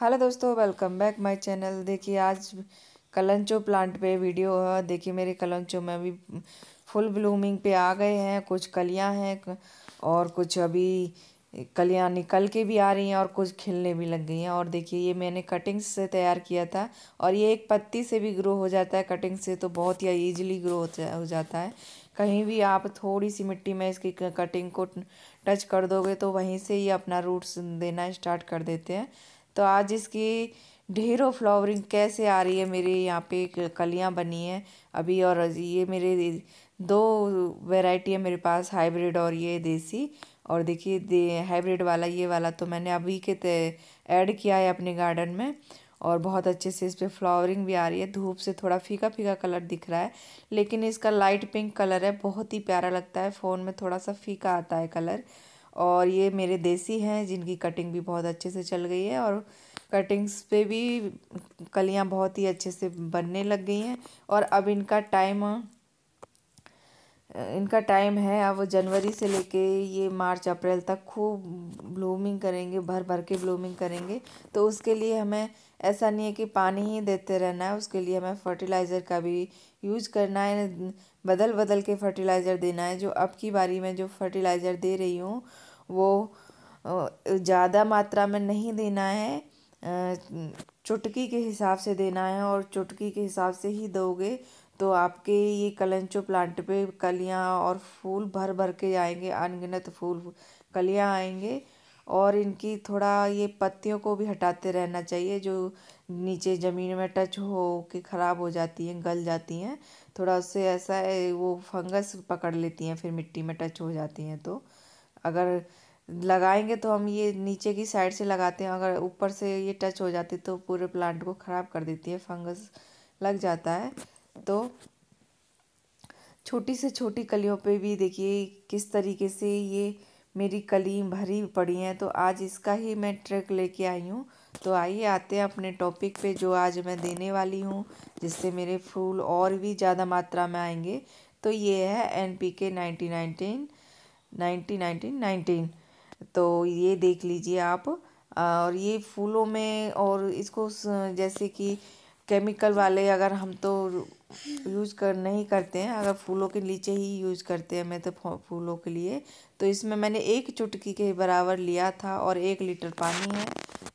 hello दोस्तों welcome back my channel देखिए आज कलंचो प्लांट पे वीडियो है देखिए मेरे कलंचो में अभी फुल ब्लूमिंग पे आ गए हैं कुछ कलियां हैं और कुछ अभी कलियां निकल के भी आ रही हैं और कुछ खिलने भी लग गई हैं और देखिए ये मैंने कटिंग्स से तैयार किया था और ये एक पत्ती से भी ग्रो हो जाता है कटिंग से तो बहुत ही ईजिली ग्रो हो जाता है कहीं भी आप थोड़ी सी मिट्टी में इसकी कटिंग को टच कर दोगे तो वहीं से ये अपना रूट्स देना स्टार्ट कर देते हैं तो आज इसकी ढेरों फ्लावरिंग कैसे आ रही है मेरे यहाँ पे कलियाँ बनी है अभी और ये मेरे दो वेराइटी है मेरे पास हाइब्रिड और ये देसी और देखिए दे हाइब्रिड वाला ये वाला तो मैंने अभी के ऐड किया है अपने गार्डन में और बहुत अच्छे से इस पर फ्लावरिंग भी आ रही है धूप से थोड़ा फीका फीका कलर दिख रहा है लेकिन इसका लाइट पिंक कलर है बहुत ही प्यारा लगता है फ़ोन में थोड़ा सा फीका आता है कलर और ये मेरे देसी हैं जिनकी कटिंग भी बहुत अच्छे से चल गई है और कटिंग्स पे भी कलियां बहुत ही अच्छे से बनने लग गई हैं और अब इनका टाइम इनका टाइम है अब जनवरी से लेके ये मार्च अप्रैल तक खूब ब्लूमिंग करेंगे भर भर के ब्लूमिंग करेंगे तो उसके लिए हमें ऐसा नहीं है कि पानी ही देते रहना है उसके लिए हमें फर्टिलाइज़र का भी यूज करना है बदल बदल के फर्टिलाइज़र देना है जो अब की बारी में जो फर्टिलाइज़र दे रही हूँ वो ज़्यादा मात्रा में नहीं देना है चुटकी के हिसाब से देना है और चुटकी के हिसाब से ही दोगे तो आपके ये कलंचो प्लांट पे कलियाँ और फूल भर भर के आएंगे अनगिनत फूल कलियाँ आएंगे और इनकी थोड़ा ये पत्तियों को भी हटाते रहना चाहिए जो नीचे ज़मीन में टच हो के ख़राब हो जाती हैं गल जाती हैं थोड़ा उससे ऐसा वो फंगस पकड़ लेती हैं फिर मिट्टी में टच हो जाती हैं तो अगर लगाएंगे तो हम ये नीचे की साइड से लगाते हैं अगर ऊपर से ये टच हो जाती तो पूरे प्लांट को ख़राब कर देती है फंगस लग जाता है तो छोटी से छोटी कलियों पे भी देखिए किस तरीके से ये मेरी कली भरी पड़ी हैं तो आज इसका ही मैं ट्रिक लेके आई हूँ तो आइए आते हैं अपने टॉपिक पे जो आज मैं देने वाली हूँ जिससे मेरे फूल और भी ज़्यादा मात्रा में आएंगे तो ये है N P K nineteen nineteen nineteen nineteen nineteen तो ये देख लीजिए आप और ये फूलों में और इसको जैसे कि केमिकल वाले अगर हम तो यूज़ कर नहीं करते हैं अगर फूलों के नीचे ही यूज़ करते हैं मैं तो फूलों के लिए तो इसमें मैंने एक चुटकी के बराबर लिया था और एक लीटर पानी है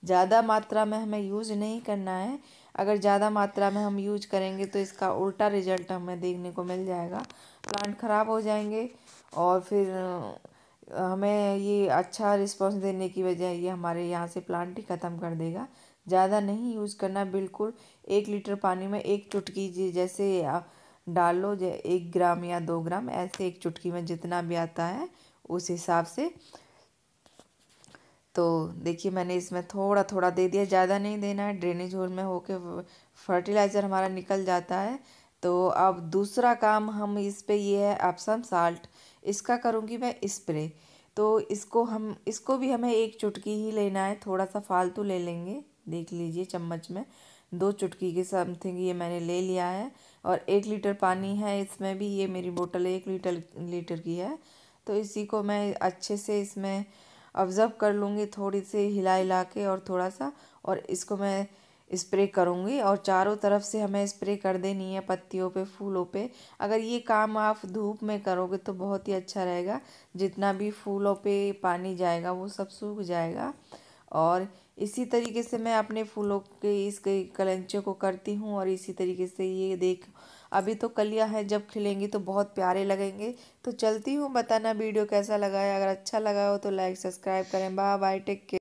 ज़्यादा मात्रा में हमें यूज़ नहीं करना है अगर ज़्यादा मात्रा में हम यूज करेंगे तो इसका उल्टा रिजल्ट हमें देखने को मिल जाएगा प्लांट ख़राब हो जाएंगे और फिर हमें ये अच्छा रिस्पांस देने की वजह ये हमारे यहाँ से प्लांट ही ख़त्म कर देगा ज़्यादा नहीं यूज़ करना बिल्कुल एक लीटर पानी में एक चुटकी जैसे डाल लो एक ग्राम या दो ग्राम ऐसे एक चुटकी में जितना भी आता है उस हिसाब से तो देखिए मैंने इसमें थोड़ा थोड़ा दे दिया ज़्यादा नहीं देना है ड्रेनेज होल में होके फर्टिलाइज़र हमारा निकल जाता है तो अब दूसरा काम हम इस पे ये है अपसम साल्ट इसका करूँगी मैं स्प्रे तो इसको हम इसको भी हमें एक चुटकी ही लेना है थोड़ा सा फालतू ले लेंगे देख लीजिए चम्मच में दो चुटकी के समथिंग ये मैंने ले लिया है और एक लीटर पानी है इसमें भी ये मेरी बोतल एक लीटर लीटर की है तो इसी को मैं अच्छे से इसमें ऑब्ज़र्व कर लूँगी थोड़ी सी हिला हिला के और थोड़ा सा और इसको मैं स्प्रे करूँगी और चारों तरफ से हमें स्प्रे कर देनी है पत्तियों पे फूलों पे अगर ये काम आप धूप में करोगे तो बहुत ही अच्छा रहेगा जितना भी फूलों पे पानी जाएगा वो सब सूख जाएगा और इसी तरीके से मैं अपने फूलों के इस कलंचे को करती हूँ और इसी तरीके से ये देख अभी तो कलियाँ हैं जब खिलेंगी तो बहुत प्यारे लगेंगे तो चलती हूँ बताना वीडियो कैसा लगा है अगर अच्छा लगा हो तो लाइक सब्सक्राइब करें बाय बाय टेक केयर